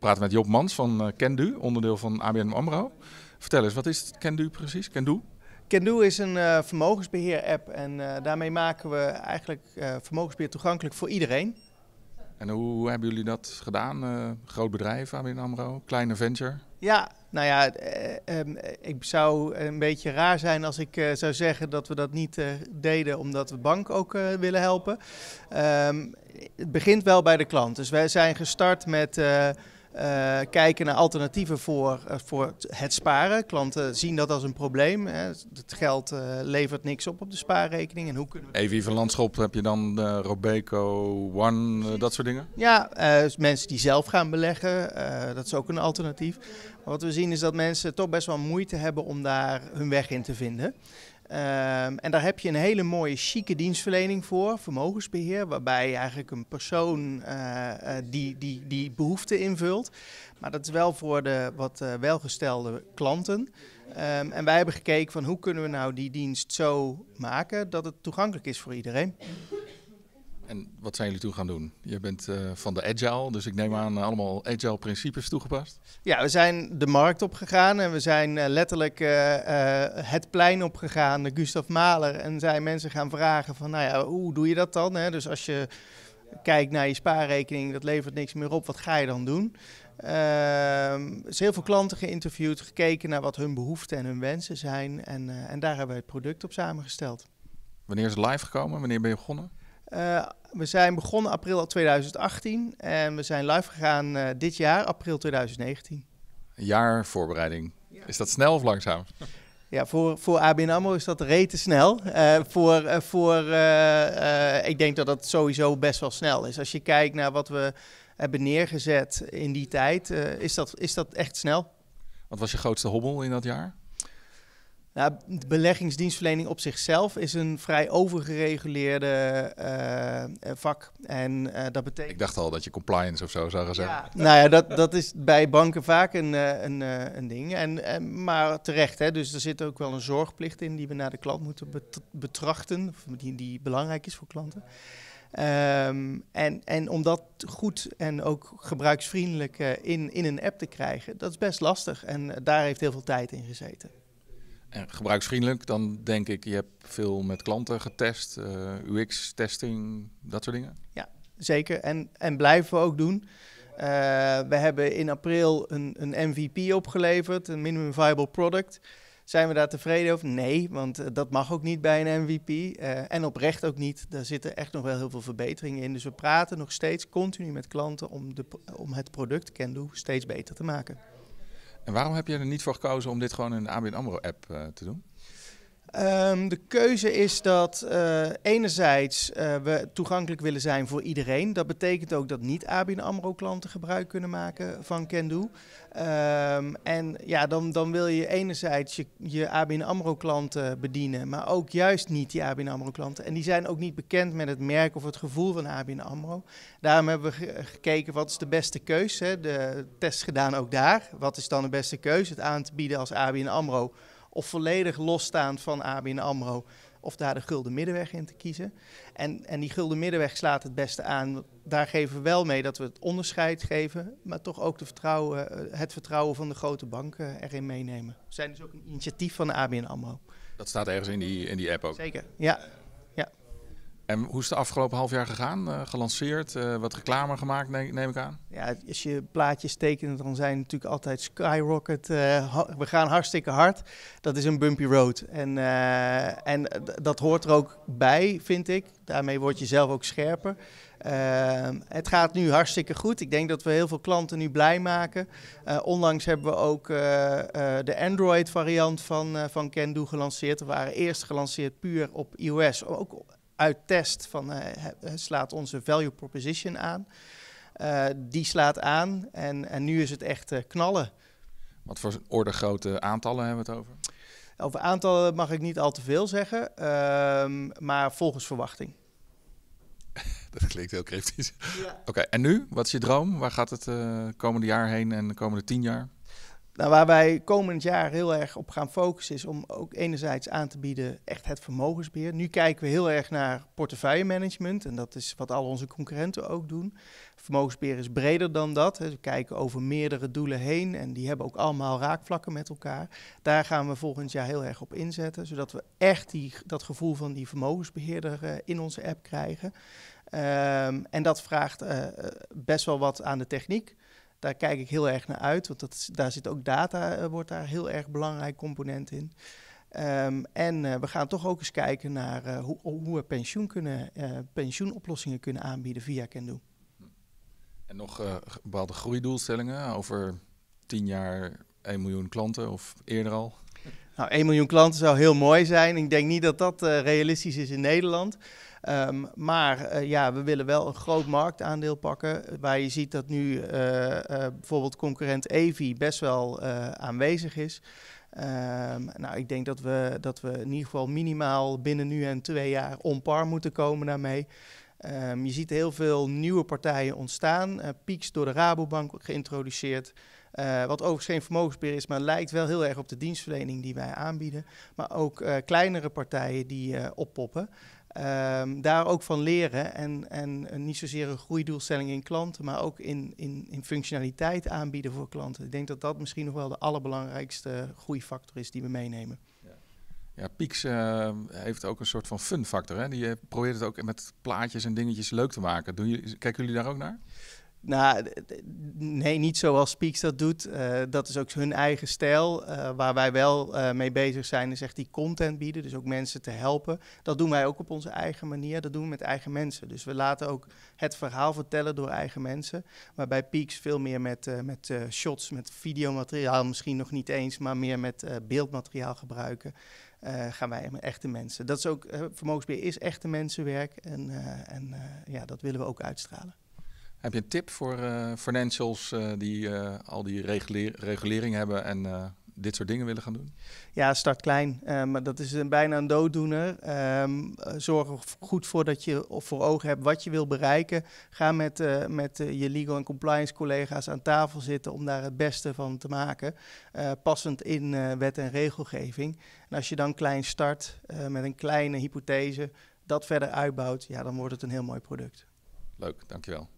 We praten met Job Mans van Kendu, eh, onderdeel van ABN AMRO. Vertel eens, wat is Kendu precies? Kendu? Kendu is een eh, vermogensbeheer-app en eh, daarmee maken we eigenlijk uh, vermogensbeheer toegankelijk voor iedereen. En hoe hebben jullie dat gedaan? groot bedrijf, ABN AMRO, kleine venture? Ja, nou ja, ehm, ik zou een beetje raar zijn als ik zou zeggen dat we dat niet deden omdat we bank ook willen helpen. Ehm, het begint wel bij de klant. Dus wij zijn gestart met... Eh, kijken naar alternatieven voor, eh, voor het sparen. Klanten zien dat als een probleem. Hè. Het geld eh, levert niks op op de spaarrekening. En hoe kunnen we... van Landschop, heb je dan Robeco, One, dat soort dingen? Ja, dus mensen die zelf gaan beleggen, dat is ook een alternatief. Maar wat we zien is dat mensen toch best wel moeite hebben om daar hun weg in te vinden. Ehm, en daar heb je een hele mooie, chique dienstverlening voor, vermogensbeheer, waarbij eigenlijk een persoon eh, eh, die, die, die behoefte invult. Maar dat is wel voor de wat eh, welgestelde klanten. Ehm, en wij hebben gekeken van hoe kunnen we nou die dienst zo maken dat het toegankelijk is voor iedereen. En wat zijn jullie toe gaan doen? Je bent eh, van de agile, dus ik neem aan allemaal agile principes toegepast. Ja, we zijn de markt opgegaan en we zijn eh, letterlijk eh, het plein opgegaan, de Gustav Mahler, en zijn mensen gaan vragen van, nou ja, hoe doe je dat dan? Hè? Dus als je kijkt naar je spaarrekening, dat levert niks meer op, wat ga je dan doen? Ehm, is heel veel klanten geïnterviewd, gekeken naar wat hun behoeften en hun wensen zijn en, en daar hebben we het product op samengesteld. Wanneer is het live gekomen? Wanneer ben je begonnen? We zijn begonnen april 2018 en we zijn live gegaan eh, dit jaar, april 2019. Een jaar voorbereiding. Is dat snel of langzaam? Ja, voor, voor ABN AMRO is dat rete snel. Eh, voor, eh, voor ik denk dat dat sowieso best wel snel is. Als je kijkt naar wat we hebben neergezet in die tijd, is, dat, is dat echt snel. Wat was je grootste hobbel in dat jaar? de nou, beleggingsdienstverlening op zichzelf is een vrij overgereguleerde eh, eh, vak. En eh, dat betekent. Ik dacht al dat je compliance of zo zou gaan zeggen. nou ja, dat, dat is bij banken vaak een, een, een ding. En, en, maar terecht, hè? dus er zit ook wel een zorgplicht in die we naar de klant moeten betrachten, die, die belangrijk is voor klanten. Ehm, en, en om dat goed en ook gebruiksvriendelijk in, in een app te krijgen, dat is best lastig. En daar heeft heel veel tijd in gezeten. En gebruiksvriendelijk, dan denk ik, je hebt veel met klanten getest, uh, eh, UX-testing, dat soort dingen. Ja, zeker. En, en blijven we ook doen. Eh, we hebben in april een, een MVP opgeleverd, een minimum viable product. Zijn we daar tevreden over? Nee, want eh, dat mag ook niet bij een MVP. en oprecht ook niet. Daar zitten echt nog wel heel veel verbeteringen in. Dus we praten nog steeds continu met klanten om, de, om het product Kendo steeds beter te maken. En waarom heb je er niet voor gekozen om dit gewoon in de ABN AMRO-app eh, te doen? Ehm, de keuze is dat uh, enerzijds eh, we toegankelijk willen zijn voor iedereen. Dat betekent ook dat niet ABN AMRO klanten gebruik kunnen maken van Kendo. Um, ehm, en ja, dan, dan wil je enerzijds je, je ABN AMRO klanten bedienen, maar ook juist niet die ABN AMRO klanten. En die zijn ook niet bekend met het merk of het gevoel van ABN AMRO. Daarom hebben we gekeken wat is de beste keuze. Hè? De test gedaan ook daar. Wat is dan de beste keuze? Het aan te bieden als ABN AMRO of volledig losstaan van ABN AMRO of daar de gulden middenweg in te kiezen. En, en die gulden middenweg slaat het beste aan. Daar geven we wel mee dat we het onderscheid geven, maar toch ook de vertrouwen, eh, het vertrouwen van de grote banken eh, erin meenemen. We zijn dus ook een initiatief van de ABN AMRO. Dat staat ergens in die, in die app ook? Zeker, ja. En hoe is het de afgelopen half jaar gegaan? Eh, gelanceerd, eh, wat reclame gemaakt, neem, ik aan? Ja, als je plaatjes tekent, dan zijn natuurlijk altijd skyrocket. Eh, we gaan hartstikke hard. Dat is een bumpy road. En, en dat hoort er ook bij, vind ik. Daarmee word je zelf ook scherper. het gaat nu hartstikke goed. Ik denk dat we heel veel klanten nu blij maken. onlangs hebben we ook de Android-variant van, van Kendo gelanceerd. We waren eerst gelanceerd puur op iOS, ook uit test van eh, slaat onze value proposition aan. Eh, die slaat aan en, en nu is het echt eh, knallen. Wat voor orde grote aantallen hebben we het over? Over aantallen mag ik niet al te veel zeggen, ehm, maar volgens verwachting. Dat klinkt heel cryptisch. Ja. Oké, en nu? Wat is je droom? Waar gaat het komende jaar heen en de komende tien jaar? Nou, waar wij komend jaar heel erg op gaan focussen is om ook enerzijds aan te bieden echt het vermogensbeheer. Nu kijken we heel erg naar portefeuillemanagement en dat is wat al onze concurrenten ook doen. Vermogensbeheer is breder dan dat. We kijken over meerdere doelen heen en die hebben ook allemaal raakvlakken met elkaar. Daar gaan we volgend jaar heel erg op inzetten, zodat we echt die, dat gevoel van die vermogensbeheerder eh, in onze app krijgen. Ehm, en dat vraagt eh, eh, best wel wat aan de techniek. Daar kijk ik heel erg naar uit, want dat, daar zit ook data, eh, wordt daar heel erg belangrijk component in. Ehm, en eh, we gaan toch ook eens kijken naar eh, hoe, hoe, we pensioen kunnen, pensioenoplossingen kunnen aanbieden via Kendo. En nog bepaalde groeidoelstellingen over tien jaar 1 miljoen klanten of eerder al? Nou, 1 miljoen klanten zou heel mooi zijn. Ik denk niet dat dat eh, realistisch is in Nederland. Ehm, maar eh, ja, we willen wel een groot marktaandeel pakken. Waar je ziet dat nu eh, bijvoorbeeld concurrent Evi best wel aanwezig is. Ehm, nou, ik denk dat we, dat we in ieder geval minimaal binnen nu en twee jaar onpar moeten komen daarmee. Ehm, je ziet heel veel nieuwe partijen ontstaan. Pieks door de Rabobank geïntroduceerd. Eh, wat overigens geen vermogensbeheer is, maar lijkt wel heel erg op de dienstverlening die wij aanbieden. Maar ook eh, kleinere partijen die uh, oppoppen. Ehm, daar ook van leren en, en niet zozeer een groeidoelstelling in klanten, maar ook in, in, in functionaliteit aanbieden voor klanten. Ik denk dat dat misschien nog wel de allerbelangrijkste groeifactor is die we meenemen. Ja, Pieks heeft ook een soort van fun factor. Hè? Die probeert het ook met plaatjes en dingetjes leuk te maken. Doen jullie, kijken jullie daar ook naar? Nou, nee, niet zoals Peaks dat doet. Eh, dat is ook hun eigen stijl. Eh, waar wij wel eh, mee bezig zijn, is echt die content bieden. Dus ook mensen te helpen. Dat doen wij ook op onze eigen manier. Dat doen we met eigen mensen. Dus we laten ook het verhaal vertellen door eigen mensen. Waarbij Peaks veel meer met, met shots, met videomateriaal misschien nog niet eens, maar meer met beeldmateriaal gebruiken. gaan wij met echte mensen. Dat is ook, vermogensbeheer is echte mensenwerk. En, en ja, dat willen we ook uitstralen. Heb je een tip voor eh, financials eh, die eh, al die regulering, hebben en dit soort dingen willen gaan doen? Ja, start klein. Ehm, dat is een, bijna een dooddoener. Ehm, zorg er goed voor dat je voor ogen hebt wat je wil bereiken. Ga met, met je legal en compliance collega's aan tafel zitten om daar het beste van te maken. passend in wet en regelgeving. En als je dan klein start met een kleine hypothese, dat verder uitbouwt, ja, dan wordt het een heel mooi product. Leuk, dankjewel.